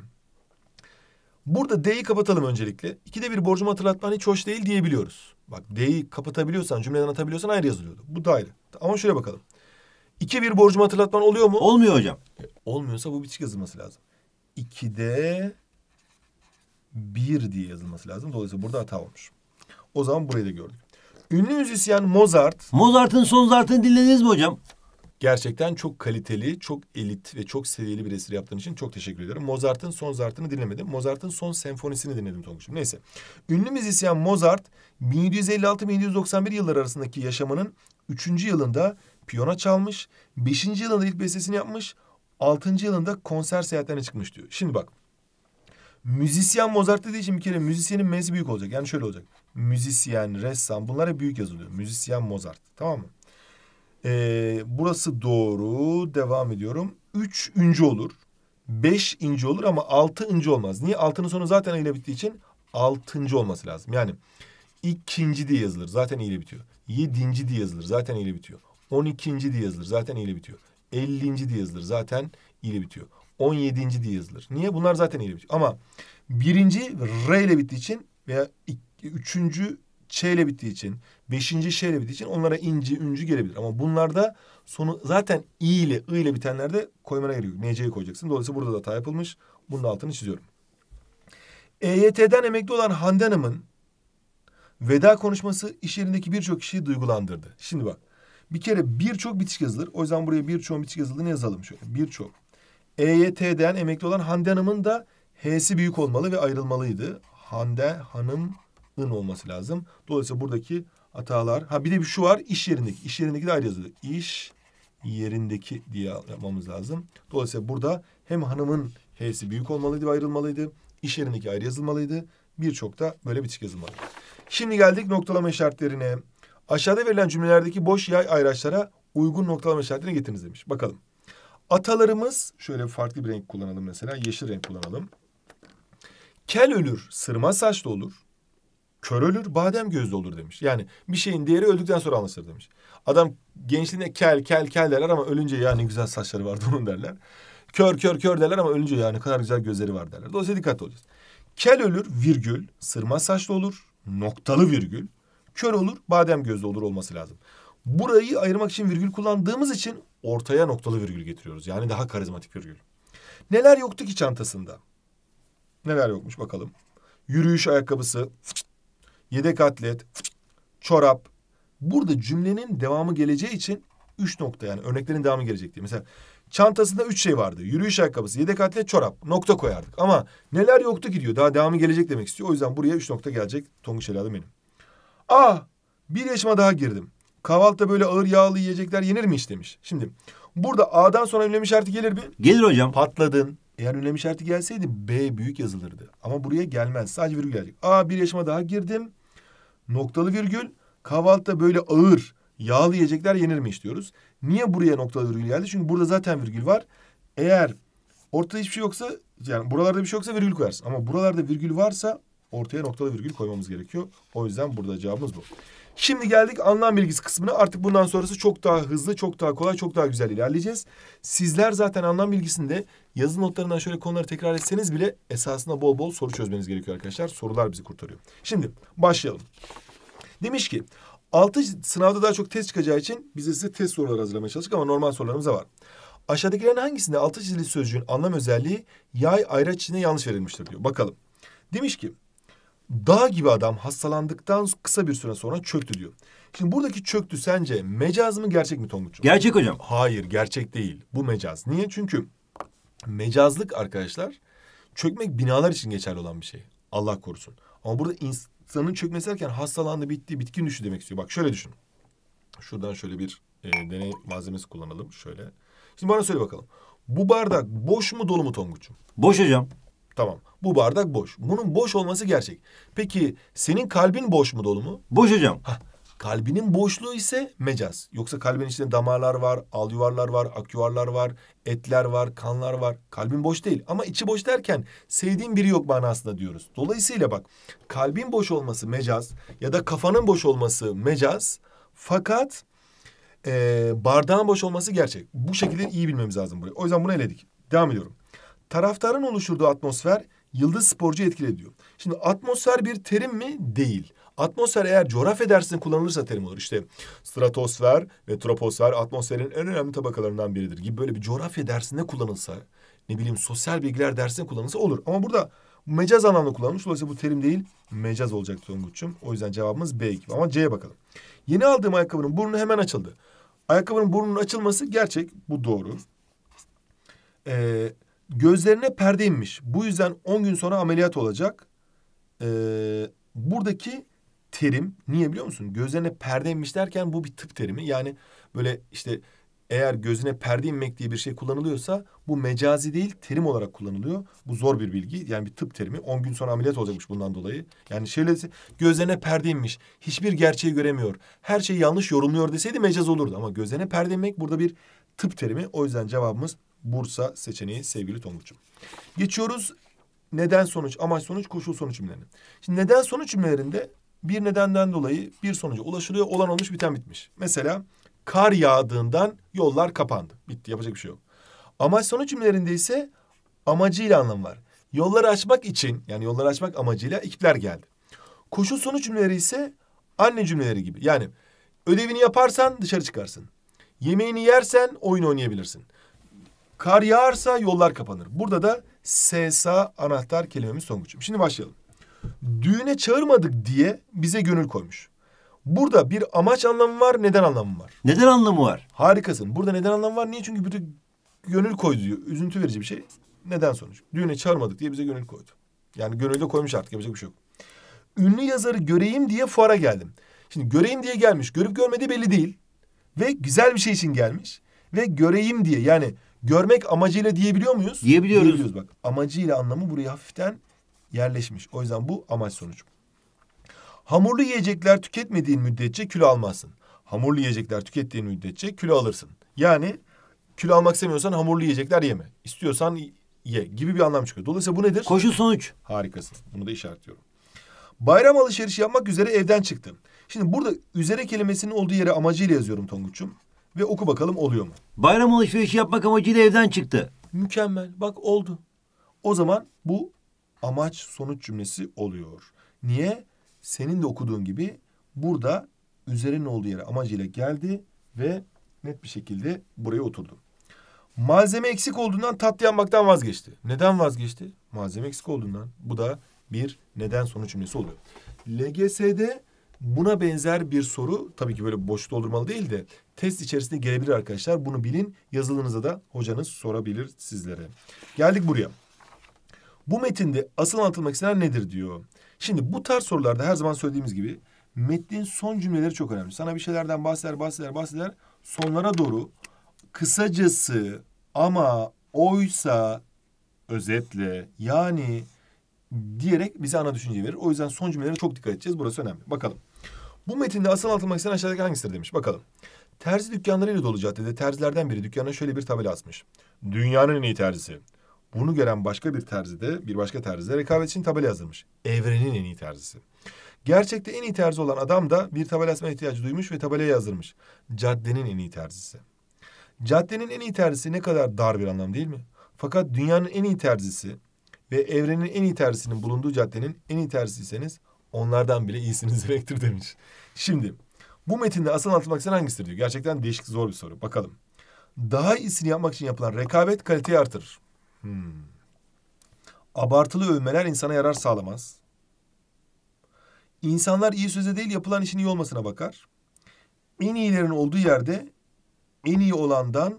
Burada D'yi kapatalım öncelikle. İkide bir borcumu hatırlatman hiç hoş değil diyebiliyoruz. Bak D'yi kapatabiliyorsan, cümleden atabiliyorsan ayrı yazılıyordu. Bu da ayrı. Ama şöyle bakalım. İki bir borcumu hatırlatman oluyor mu? Olmuyor hocam. E, olmuyorsa bu bitişik yazılması lazım. İkide bir diye yazılması lazım. Dolayısıyla burada hata olmuş. O zaman burayı da gördük. Ünlü müzisyen Mozart... Mozart'ın son zartını dinlediniz mi hocam? Gerçekten çok kaliteli, çok elit ve çok seviyeli bir eser yaptığın için çok teşekkür ediyorum. Mozart'ın son zartını dinlemedim. Mozart'ın son senfonisini dinledim Tonguç'um. Neyse. Ünlü müzisyen Mozart 1756-1791 yılları arasındaki yaşamının üçüncü yılında piyano çalmış, beşinci yılında ilk bestesini yapmış, altıncı yılında konser seyahatlerine çıkmış diyor. Şimdi bak. Müzisyen Mozart dediği için bir kere müzisyenin m'si büyük olacak. Yani şöyle olacak. Müzisyen, ressam bunlara büyük yazılıyor. Müzisyen Mozart. Tamam mı? Ee, burası doğru. Devam ediyorum. 3 ince olur. 5 ince olur ama 6 ince olmaz. Niye? Altının sonu zaten ile bittiği için altıncı olması lazım. Yani ikinci diye yazılır. Zaten ile bitiyor. 7. diye yazılır. Zaten ile bitiyor. 12. ikinci diye yazılır. Zaten ile bitiyor. 50. diye yazılır. Zaten ile bitiyor. 17. yedinci diye yazılır. Niye? Bunlar zaten ile bitiyor. Ama birinci R ile bittiği için veya 3 şeyle bittiği için, beşinci şeyle bittiği için onlara inci, üncü gelebilir. Ama bunlarda sonu zaten i ile, i ile bitenlerde koymana gerek yok. NC'yi koyacaksın. Dolayısıyla burada da hata yapılmış. Bunun da altını çiziyorum. EYT'den emekli olan Hande Hanım'ın veda konuşması iş yerindeki birçok kişiyi duygulandırdı. Şimdi bak. Bir kere birçok bitiş yazılır. O yüzden buraya birçok bitiş yazıldığını yazalım şöyle. Birçok. EYT'den emekli olan Hande Hanım'ın da H'si büyük olmalı ve ayrılmalıydı. Hande Hanım 'ın olması lazım. Dolayısıyla buradaki hatalar. Ha bir de bir şu var. iş yerindeki. iş yerindeki de ayrı yazılıyor. İş yerindeki diye yapmamız lazım. Dolayısıyla burada hem hanımın H'si büyük olmalıydı ve ayrılmalıydı. İş yerindeki ayrı yazılmalıydı. Birçok da böyle bitişik yazılmalı. Şimdi geldik noktalama işaretlerine. Aşağıda verilen cümlelerdeki boş yay ayraçlara uygun noktalama işaretini getiriniz demiş. Bakalım. Atalarımız şöyle farklı bir renk kullanalım mesela. Yeşil renk kullanalım. Kel ölür, sırma saçlı olur. Kör ölür badem gözlü olur demiş. Yani bir şeyin değeri öldükten sonra anlaşılır demiş. Adam gençliğinde kel kel kel derler ama ölünce ya ne güzel saçları vardı onun derler. Kör kör kör derler ama ölünce ya ne kadar güzel gözleri var derler. Dolayısıyla dikkatli olacağız. Kel ölür virgül, sırma saçlı olur, noktalı virgül. Kör olur, badem gözlü olur olması lazım. Burayı ayırmak için virgül kullandığımız için ortaya noktalı virgül getiriyoruz. Yani daha karizmatik virgül. Neler yoktu ki çantasında? Neler yokmuş bakalım. Yürüyüş ayakkabısı, fıçt, yedek atlet, çorap. Burada cümlenin devamı geleceği için üç nokta yani örneklerin devamı gelecek diye. Mesela çantasında üç şey vardı. Yürüyüş ayakkabısı, yedek atlet, çorap. Nokta koyardık. Ama neler yoktu ki diyor. Daha devamı gelecek demek istiyor. O yüzden buraya üç nokta gelecek. Tonguç helalim benim. Aa bir yaşıma daha girdim. Kahvaltıda böyle ağır yağlı yiyecekler yenir mi hiç demiş. Şimdi burada A'dan sonra ünlem işareti gelir mi? Gelir hocam. Patladın. Eğer ünlem işareti gelseydi B büyük yazılırdı. Ama buraya gelmez. Sadece virgül gelecek. A bir yaşıma daha girdim noktalı virgül kahvaltıda böyle ağır yağlı yiyecekler mi diyoruz. Niye buraya noktalı virgül geldi? Çünkü burada zaten virgül var. Eğer ortada hiçbir şey yoksa yani buralarda bir şey yoksa virgül koyarsın. Ama buralarda virgül varsa ortaya noktalı virgül koymamız gerekiyor. O yüzden burada cevabımız bu. Şimdi geldik anlam bilgisi kısmına. Artık bundan sonrası çok daha hızlı, çok daha kolay, çok daha güzel ilerleyeceğiz. Sizler zaten anlam bilgisinde yazılı notlarından şöyle konuları tekrar etseniz bile esasında bol bol soru çözmeniz gerekiyor arkadaşlar. Sorular bizi kurtarıyor. Şimdi başlayalım. Demiş ki altı sınavda daha çok test çıkacağı için biz de size test soruları hazırlamaya çalıştık ama normal sorularımız da var. Aşağıdakilerin hangisinde altı çizili sözcüğün anlam özelliği yay ayraç içinde yanlış verilmiştir diyor. Bakalım. Demiş ki dağ gibi adam hastalandıktan kısa bir süre sonra çöktü diyor. Şimdi buradaki çöktü sence mecaz mı gerçek mi Tonguç'um? Gerçek hocam. Hayır gerçek değil. Bu mecaz. Niye? Çünkü mecazlık arkadaşlar çökmek binalar için geçerli olan bir şey. Allah korusun. Ama burada insanın çökmesi derken hastalandı bitti bitkin düştü demek istiyor. Bak şöyle düşün. Şuradan şöyle bir e, deney malzemesi kullanalım şöyle. Şimdi bana söyle bakalım. Bu bardak boş mu dolu mu Tonguç'um? Boş hocam. Tamam. Bu bardak boş. Bunun boş olması gerçek. Peki senin kalbin boş mu dolu mu? Boş hocam. Hah. Kalbinin boşluğu ise mecaz. Yoksa kalbin içinde damarlar var, al yuvarlar var, aküvarlar var, etler var, kanlar var. Kalbin boş değil ama içi boş derken sevdiğin biri yok manasında diyoruz. Dolayısıyla bak kalbin boş olması mecaz ya da kafanın boş olması mecaz. Fakat e, bardağın boş olması gerçek. Bu şekilde iyi bilmemiz lazım burayı. O yüzden bunu eledik. Devam ediyorum taraftarın oluşturduğu atmosfer yıldız sporcu etkili ediyor. Şimdi atmosfer bir terim mi? Değil. Atmosfer eğer coğrafya dersinde kullanılırsa terim olur. İşte stratosfer ve troposfer atmosferin en önemli tabakalarından biridir gibi böyle bir coğrafya dersinde kullanılsa ne bileyim sosyal bilgiler dersinde kullanılsa olur. Ama burada mecaz anlamda kullanılmış. Dolayısıyla bu terim değil mecaz olacak Tonguç'um. O yüzden cevabımız B gibi ama C'ye bakalım. Yeni aldığım ayakkabının burnu hemen açıldı. Ayakkabının burnunun açılması gerçek. Bu doğru. Eee Gözlerine perde inmiş. Bu yüzden 10 gün sonra ameliyat olacak. Ee, buradaki terim niye biliyor musun? Gözlerine perde inmiş derken bu bir tıp terimi. Yani böyle işte eğer gözüne perde inmek diye bir şey kullanılıyorsa bu mecazi değil terim olarak kullanılıyor. Bu zor bir bilgi yani bir tıp terimi. On gün sonra ameliyat olacakmış bundan dolayı. Yani şöyle dese, gözlerine perde inmiş. Hiçbir gerçeği göremiyor. Her şeyi yanlış yorumluyor deseydi mecaz olurdu. Ama gözlerine perde inmek burada bir tıp terimi. O yüzden cevabımız Bursa seçeneği sevgili Tonguç'um. Geçiyoruz neden sonuç, amaç sonuç, koşul sonuç cümlelerine. Şimdi neden sonuç cümlelerinde bir nedenden dolayı bir sonuca ulaşılıyor. Olan olmuş biten bitmiş. Mesela kar yağdığından yollar kapandı. Bitti yapacak bir şey yok. Amaç sonuç cümlelerinde ise amacıyla anlam var. Yolları açmak için yani yolları açmak amacıyla ekipler geldi. Koşul sonuç cümleleri ise anne cümleleri gibi. Yani ödevini yaparsan dışarı çıkarsın. Yemeğini yersen oyun oynayabilirsin. Kar yağarsa yollar kapanır. Burada da SSA anahtar kelimemiz sonuç. Şimdi başlayalım. Düğüne çağırmadık diye bize gönül koymuş. Burada bir amaç anlamı var, neden anlamı var. Neden anlamı var? Harikasın. Burada neden anlamı var? Niye? Çünkü bütün gönül koydu diyor. Üzüntü verici bir şey. Neden sonuç? Düğüne çağırmadık diye bize gönül koydu. Yani gönül koymuş artık yapacak bir şey yok. Ünlü yazarı göreyim diye fuara geldim. Şimdi göreyim diye gelmiş. Görüp görmediği belli değil. Ve güzel bir şey için gelmiş. Ve göreyim diye yani görmek amacıyla diyebiliyor muyuz? Diyebiliyoruz. Diyebiliyoruz bak. Amacıyla anlamı buraya hafiften yerleşmiş. O yüzden bu amaç sonucu. Hamurlu yiyecekler tüketmediğin müddetçe kilo almazsın. Hamurlu yiyecekler tükettiğin müddetçe kilo alırsın. Yani kilo almak istemiyorsan hamurlu yiyecekler yeme. İstiyorsan ye gibi bir anlam çıkıyor. Dolayısıyla bu nedir? Koşul sonuç. Harikasın. Bunu da işaretliyorum. Bayram alışverişi yapmak üzere evden çıktım. Şimdi burada üzere kelimesinin olduğu yere amacıyla yazıyorum Tonguç'um ve oku bakalım oluyor mu? Bayram alışverişi yapmak amacıyla evden çıktı. Mükemmel. Bak oldu. O zaman bu amaç sonuç cümlesi oluyor. Niye? Senin de okuduğun gibi burada üzerinin olduğu yere amacıyla geldi ve net bir şekilde buraya oturdu. Malzeme eksik olduğundan tatlı yapmaktan vazgeçti. Neden vazgeçti? Malzeme eksik olduğundan. Bu da bir neden sonuç cümlesi oluyor. LGS'de Buna benzer bir soru tabii ki böyle boş doldurmalı değil de test içerisinde gelebilir arkadaşlar. Bunu bilin yazılınıza da hocanız sorabilir sizlere. Geldik buraya. Bu metinde asıl anlatılmak istenen nedir diyor. Şimdi bu tarz sorularda her zaman söylediğimiz gibi metnin son cümleleri çok önemli. Sana bir şeylerden bahseder, bahseder, bahseder. Sonlara doğru kısacası ama oysa özetle yani diyerek bize ana düşünceyi verir. O yüzden son cümlelerine çok dikkat edeceğiz. Burası önemli. Bakalım. Bu metinde asıl anlatılmak istenen aşağıdaki hangisidir demiş. Bakalım. Terzi dükkanlarıyla dolu caddede terzilerden biri dükkana şöyle bir tabela asmış. Dünyanın en iyi terzisi. Bunu gören başka bir terzi de bir başka terzi de rekabet için tabela yazılmış. Evrenin en iyi terzisi. Gerçekte en iyi terzi olan adam da bir tabela asma ihtiyacı duymuş ve tabelaya yazdırmış. Caddenin en iyi terzisi. Caddenin en iyi terzisi ne kadar dar bir anlam değil mi? Fakat dünyanın en iyi terzisi ve evrenin en iyi tersinin bulunduğu caddenin en iyi tersiyseniz onlardan bile iyisiniz demektir demiş. Şimdi bu metinde asıl anlatmak istenen hangisidir diyor. Gerçekten değişik zor bir soru. Bakalım. Daha iyisini yapmak için yapılan rekabet kaliteyi artırır. Hmm. Abartılı övmeler insana yarar sağlamaz. İnsanlar iyi söze değil yapılan işin iyi olmasına bakar. En iyilerin olduğu yerde en iyi olandan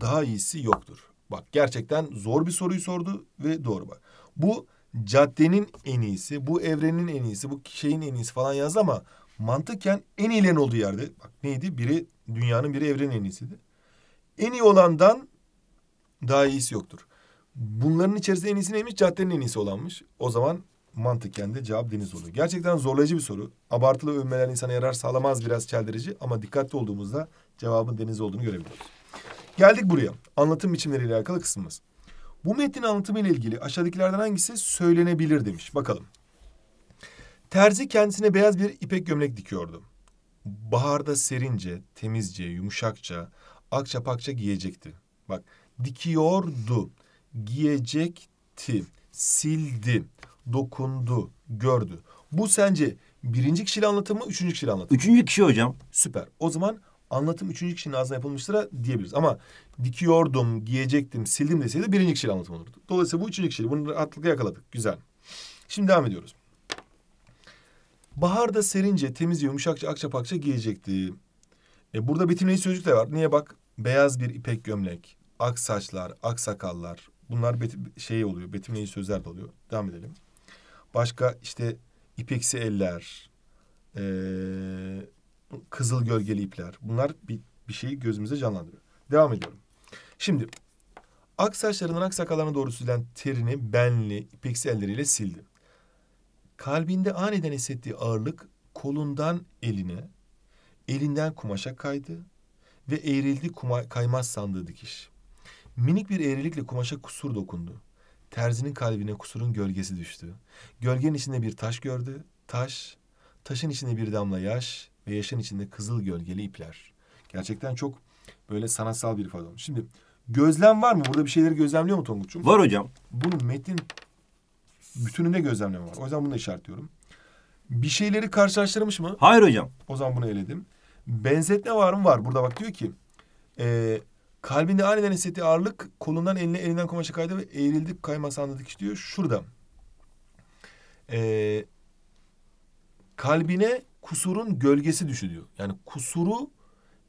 daha iyisi yoktur. Bak gerçekten zor bir soruyu sordu ve doğru bak. Bu caddenin en iyisi, bu evrenin en iyisi, bu şeyin en iyisi falan yazdı ama mantıken en iyilerin olduğu yerde bak neydi? Biri dünyanın biri evrenin en iyisiydi. En iyi olandan daha iyisi yoktur. Bunların içerisinde en iyisi neymiş? Caddenin en iyisi olanmış. O zaman mantıken de cevap deniz oluyor. Gerçekten zorlayıcı bir soru. Abartılı övmeler insana yarar sağlamaz biraz çeldirici ama dikkatli olduğumuzda cevabın deniz olduğunu görebiliriz. Geldik buraya. Anlatım biçimleriyle alakalı kısmımız. Bu metnin anlatımı ile ilgili aşağıdakilerden hangisi söylenebilir demiş. Bakalım. Terzi kendisine beyaz bir ipek gömlek dikiyordu. Baharda serince, temizce, yumuşakça, akça pakça giyecekti. Bak dikiyordu, giyecekti, sildi, dokundu, gördü. Bu sence birinci kişiyle anlatımı, üçüncü kişiyle anlatımı? Üçüncü kişi hocam. Süper. O zaman anlatım üçüncü kişinin ağzına yapılmıştır diyebiliriz. Ama dikiyordum, giyecektim, sildim deseydi birinci kişiyle anlatım olurdu. Dolayısıyla bu üçüncü kişiyle bunu rahatlıkla yakaladık. Güzel. Şimdi devam ediyoruz. Baharda serince temiz yumuşakça akça pakça giyecekti. E burada betimleyici sözcük de var. Niye bak? Beyaz bir ipek gömlek, ak saçlar, ak sakallar. Bunlar beti, şey oluyor, betimleyici sözler de oluyor. Devam edelim. Başka işte ipeksi eller, ee, kızıl gölgeli ipler. Bunlar bir, bir şeyi gözümüze canlandırıyor. Devam ediyorum. Şimdi ak saçlarından ak sakallarına doğru süzülen terini benli ipeksi elleriyle sildi. Kalbinde aniden hissettiği ağırlık kolundan eline, elinden kumaşa kaydı ve eğrildi kuma kaymaz sandığı dikiş. Minik bir eğrilikle kumaşa kusur dokundu. Terzinin kalbine kusurun gölgesi düştü. Gölgenin içinde bir taş gördü. Taş, taşın içinde bir damla yaş, ve yaşın içinde kızıl gölgeli ipler. Gerçekten çok böyle sanatsal bir ifade olmuş. Şimdi gözlem var mı? Burada bir şeyleri gözlemliyor mu Tonguç'um? Var hocam. Bunun metnin bütününde gözlemleme var. O yüzden bunu da işaretliyorum. Bir şeyleri karşılaştırmış mı? Hayır hocam. O zaman bunu eledim. Benzetme var mı? Var. Burada bak diyor ki... E, kalbinde aniden hissettiği ağırlık kolundan eline elinden kumaşa kaydı ve eğrildi kaymasanda dikiş diyor. Şurada. E, kalbine kusurun gölgesi düşü Yani kusuru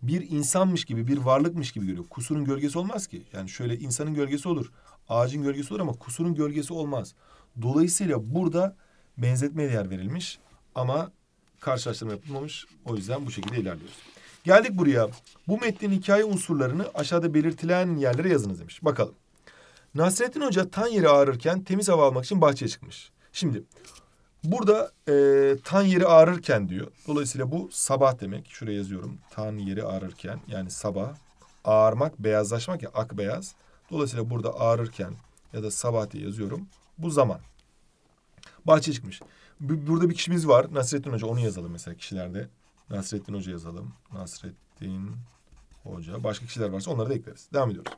bir insanmış gibi, bir varlıkmış gibi görüyor. Kusurun gölgesi olmaz ki. Yani şöyle insanın gölgesi olur, ağacın gölgesi olur ama kusurun gölgesi olmaz. Dolayısıyla burada benzetmeye yer verilmiş ama karşılaştırma yapılmamış. O yüzden bu şekilde ilerliyoruz. Geldik buraya. Bu metnin hikaye unsurlarını aşağıda belirtilen yerlere yazınız demiş. Bakalım. Nasrettin Hoca tan yeri ağrırken temiz hava almak için bahçeye çıkmış. Şimdi Burada e, tan yeri ağrırken diyor. Dolayısıyla bu sabah demek. Şuraya yazıyorum. Tan yeri ağrırken yani sabah. Ağarmak, beyazlaşmak ya ak beyaz. Dolayısıyla burada ağrırken ya da sabah diye yazıyorum. Bu zaman. Bahçe çıkmış. Burada bir kişimiz var. Nasrettin Hoca onu yazalım mesela kişilerde. Nasrettin Hoca yazalım. Nasrettin Hoca. Başka kişiler varsa onları da ekleriz. Devam ediyoruz.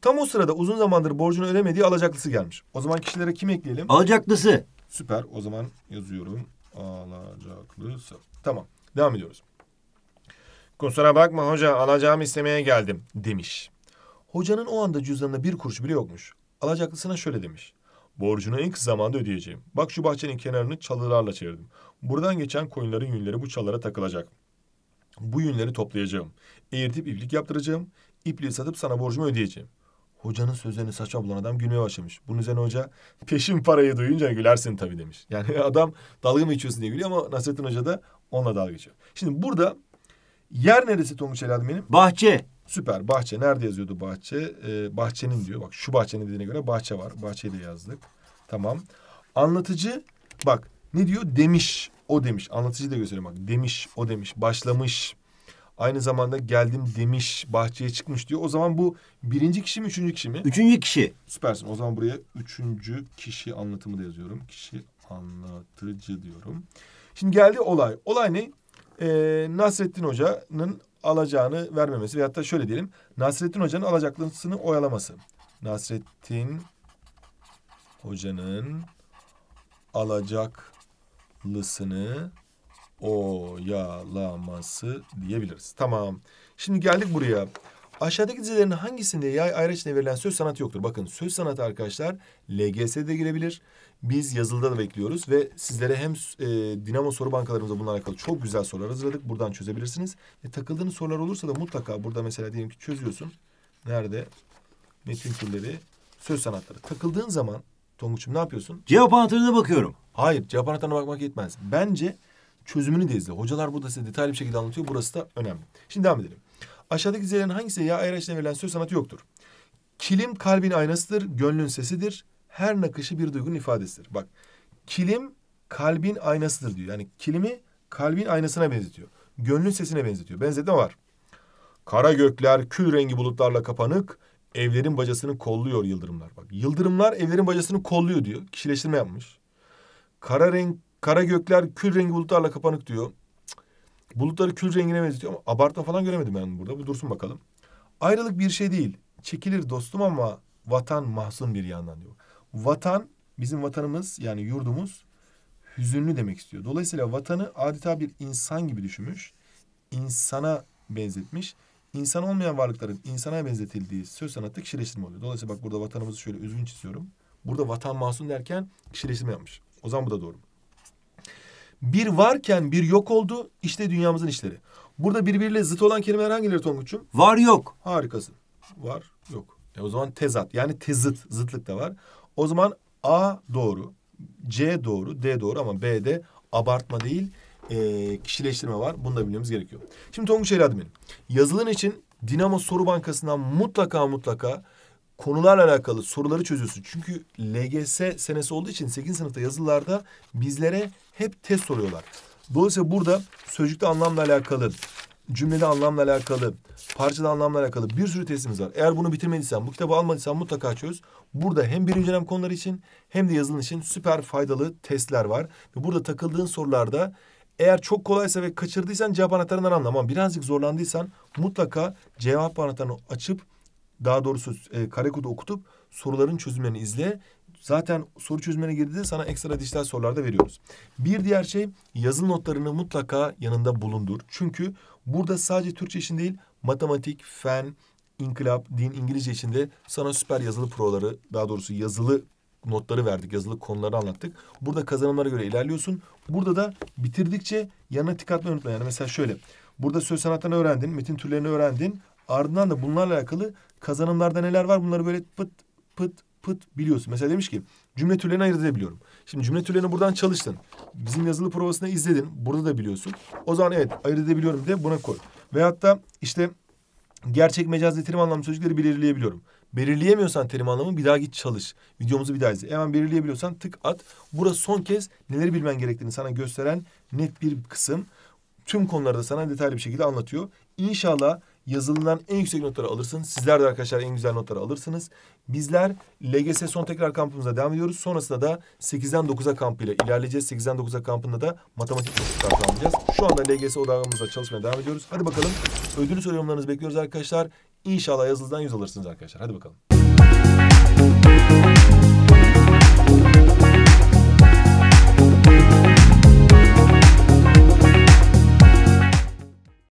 Tam o sırada uzun zamandır borcunu ödemediği alacaklısı gelmiş. O zaman kişilere kim ekleyelim? Alacaklısı. Süper. O zaman yazıyorum. Alacaklısı. Tamam. Devam ediyoruz. Kusura bakma hoca alacağımı istemeye geldim demiş. Hocanın o anda cüzdanında bir kuruş bile yokmuş. Alacaklısına şöyle demiş. Borcunu en kısa zamanda ödeyeceğim. Bak şu bahçenin kenarını çalılarla çevirdim. Buradan geçen koyunların yünleri bu çalılara takılacak. Bu yünleri toplayacağım. Eğirtip iplik yaptıracağım. İpliği satıp sana borcumu ödeyeceğim. Hocanın sözlerini saçma bulan adam gülmeye başlamış. Bunun üzerine hoca peşin parayı duyunca gülersin tabii demiş. Yani adam dalga mı geçiyorsun diye gülüyor ama Nasrettin Hoca da onunla dalga geçiyor. Şimdi burada yer neresi Tonguç Eladim benim? Bahçe. Süper bahçe. Nerede yazıyordu bahçe? Ee, bahçenin diyor. Bak şu bahçenin dediğine göre bahçe var. Bahçeyi de yazdık. Tamam. Anlatıcı bak ne diyor? Demiş. O demiş. Anlatıcı da göstereyim bak. Demiş. O demiş. Başlamış aynı zamanda geldim demiş bahçeye çıkmış diyor. O zaman bu birinci kişi mi üçüncü kişi mi? Üçüncü kişi. Süpersin. O zaman buraya üçüncü kişi anlatımı da yazıyorum. Kişi anlatıcı diyorum. Şimdi geldi olay. Olay ne? Ee, Nasrettin Hoca'nın alacağını vermemesi veyahut da şöyle diyelim. Nasrettin Hoca'nın alacaklısını oyalaması. Nasrettin Hoca'nın alacaklısını oyalaması diyebiliriz. Tamam. Şimdi geldik buraya. Aşağıdaki dizilerin hangisinde yay ayrıçına verilen söz sanatı yoktur? Bakın söz sanatı arkadaşlar LGS'de girebilir. Biz yazılıda da bekliyoruz ve sizlere hem e, Dinamo soru bankalarımızda bunlarla alakalı çok güzel sorular hazırladık. Buradan çözebilirsiniz. E, takıldığınız sorular olursa da mutlaka burada mesela diyelim ki çözüyorsun. Nerede? Metin türleri, söz sanatları. Takıldığın zaman Tonguç'um ne yapıyorsun? Cevap anahtarına bakıyorum. Hayır cevap anahtarına bakmak yetmez. Bence çözümünü de izle. Hocalar burada size detaylı bir şekilde anlatıyor. Burası da önemli. Şimdi devam edelim. Aşağıdaki dizelerin hangisi ya Ayraç'tan verilen söz sanatı yoktur? Kilim kalbin aynasıdır, gönlün sesidir. Her nakışı bir duygunun ifadesidir. Bak kilim kalbin aynasıdır diyor. Yani kilimi kalbin aynasına benzetiyor. Gönlün sesine benzetiyor. Benzetme var. Kara gökler kül rengi bulutlarla kapanık, evlerin bacasını kolluyor yıldırımlar. Bak yıldırımlar evlerin bacasını kolluyor diyor. Kişileştirme yapmış. Kara renk Kara gökler kül rengi bulutlarla kapanık diyor. Bulutları kül rengine benziyor ama abartma falan göremedim ben burada. Bu dursun bakalım. Ayrılık bir şey değil. Çekilir dostum ama vatan mahzun bir yandan diyor. Vatan bizim vatanımız yani yurdumuz hüzünlü demek istiyor. Dolayısıyla vatanı adeta bir insan gibi düşünmüş. insana benzetmiş. İnsan olmayan varlıkların insana benzetildiği söz sanatı kişileştirme oluyor. Dolayısıyla bak burada vatanımızı şöyle üzgün çiziyorum. Burada vatan masum derken kişileştirme yapmış. O zaman bu da doğru. mu? Bir varken bir yok oldu. İşte dünyamızın işleri. Burada birbiriyle zıt olan kelimeler hangileri Tonguç'um? Var yok. Harikasın. Var yok. E o zaman tezat. Yani tezıt. Zıtlık da var. O zaman A doğru. C doğru. D doğru ama B'de abartma değil e, kişileştirme var. Bunu da bilmemiz gerekiyor. Şimdi Tonguç Evladım Yazılın için Dinamo Soru Bankası'ndan mutlaka mutlaka konularla alakalı soruları çözüyorsun. Çünkü LGS senesi olduğu için 8. sınıfta yazılılarda bizlere hep test soruyorlar. Dolayısıyla burada sözcükte anlamla alakalı, cümlede anlamla alakalı, parçada anlamla alakalı bir sürü testimiz var. Eğer bunu bitirmediysen, bu kitabı almadıysan mutlaka çöz. Burada hem birinci dönem konuları için hem de yazılım için süper faydalı testler var. Ve burada takıldığın sorularda eğer çok kolaysa ve kaçırdıysan cevap anahtarından anlamam. Birazcık zorlandıysan mutlaka cevap anahtarını açıp daha doğrusu e, karekodu okutup soruların çözümlerini izle. Zaten soru çözümlerine girdiğinde sana ekstra dijital da veriyoruz. Bir diğer şey yazılı notlarını mutlaka yanında bulundur. Çünkü burada sadece Türkçe için değil matematik, fen, inkılap, din, İngilizce için de sana süper yazılı proları daha doğrusu yazılı notları verdik, yazılı konuları anlattık. Burada kazanımlara göre ilerliyorsun. Burada da bitirdikçe yanına dikkatli unutma. Yani mesela şöyle. Burada söz sanattan öğrendin, metin türlerini öğrendin. Ardından da bunlarla alakalı kazanımlarda neler var bunları böyle pıt pıt pıt biliyorsun. Mesela demiş ki cümle türlerini ayırt edebiliyorum. Şimdi cümle türlerini buradan çalıştın. Bizim yazılı provasını izledin. Burada da biliyorsun. O zaman evet ayırt edebiliyorum de buna koy. Veyahut da işte gerçek mecaz terim anlamlı sözcükleri belirleyebiliyorum. Belirleyemiyorsan terim anlamı bir daha git çalış. Videomuzu bir daha izle. Hemen belirleyebiliyorsan tık at. Burası son kez neleri bilmen gerektiğini sana gösteren net bir kısım. Tüm konularda sana detaylı bir şekilde anlatıyor. İnşallah Yazılından en yüksek notları alırsınız. Sizler de arkadaşlar en güzel notları alırsınız. Bizler LGS son tekrar kampımıza devam ediyoruz. Sonrasında da 8'den 9'a kampıyla ilerleyeceğiz. 8'den 9'a kampında da matematik çokluklar tamamlayacağız. Şu anda LGS odamızda çalışmaya devam ediyoruz. Hadi bakalım ödülü soru yorumlarınızı bekliyoruz arkadaşlar. İnşallah yazılıdan 100 alırsınız arkadaşlar. Hadi bakalım.